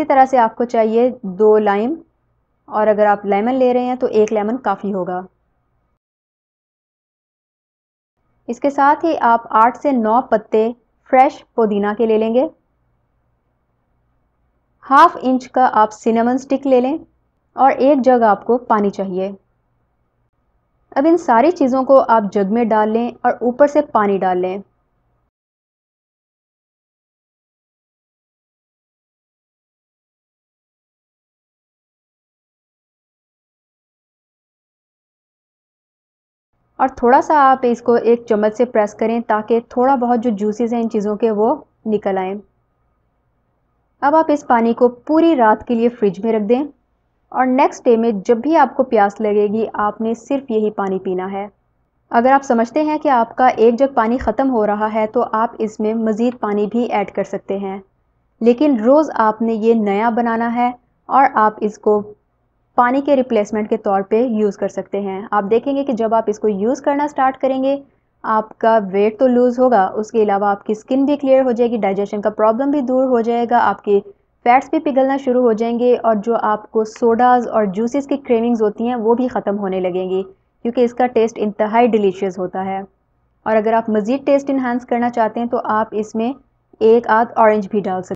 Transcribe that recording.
इसी तरह से आपको चाहिए दो लाइम और अगर आप लेमन ले रहे हैं तो एक लेमन काफ़ी होगा इसके साथ ही आप आठ से नौ पत्ते फ्रेश पुदीना के ले लेंगे हाफ इंच का आप सिनेमन स्टिक ले लें और एक जग आपको पानी चाहिए अब इन सारी चीज़ों को आप जग में डाल लें और ऊपर से पानी डाल लें और थोड़ा सा आप इसको एक चम्मच से प्रेस करें ताकि थोड़ा बहुत जो जूसेस हैं इन चीज़ों के वो निकल आएँ अब आप इस पानी को पूरी रात के लिए फ्रिज में रख दें और नेक्स्ट डे में जब भी आपको प्यास लगेगी आपने सिर्फ यही पानी पीना है अगर आप समझते हैं कि आपका एक जग पानी ख़त्म हो रहा है तो आप इसमें मज़ीद पानी भी ऐड कर सकते हैं लेकिन रोज़ आपने ये नया बनाना है और आप इसको पानी के रिप्लेसमेंट के तौर पे यूज़ कर सकते हैं आप देखेंगे कि जब आप इसको यूज़ करना स्टार्ट करेंगे आपका वेट तो लूज़ होगा उसके अलावा आपकी स्किन भी क्लियर हो जाएगी डाइजेशन का प्रॉब्लम भी दूर हो जाएगा आपके फैट्स भी पिघलना शुरू हो जाएंगे और जो आपको सोडाज और जूसेस की क्रेविंग्स होती हैं वो भी ख़त्म होने लगेंगी क्योंकि इसका टेस्ट इंतहाई डिलीशियस होता है और अगर आप मज़ीद टेस्ट इन्हांस करना चाहते हैं तो आप इसमें एक आध ऑरेंज भी डाल सकते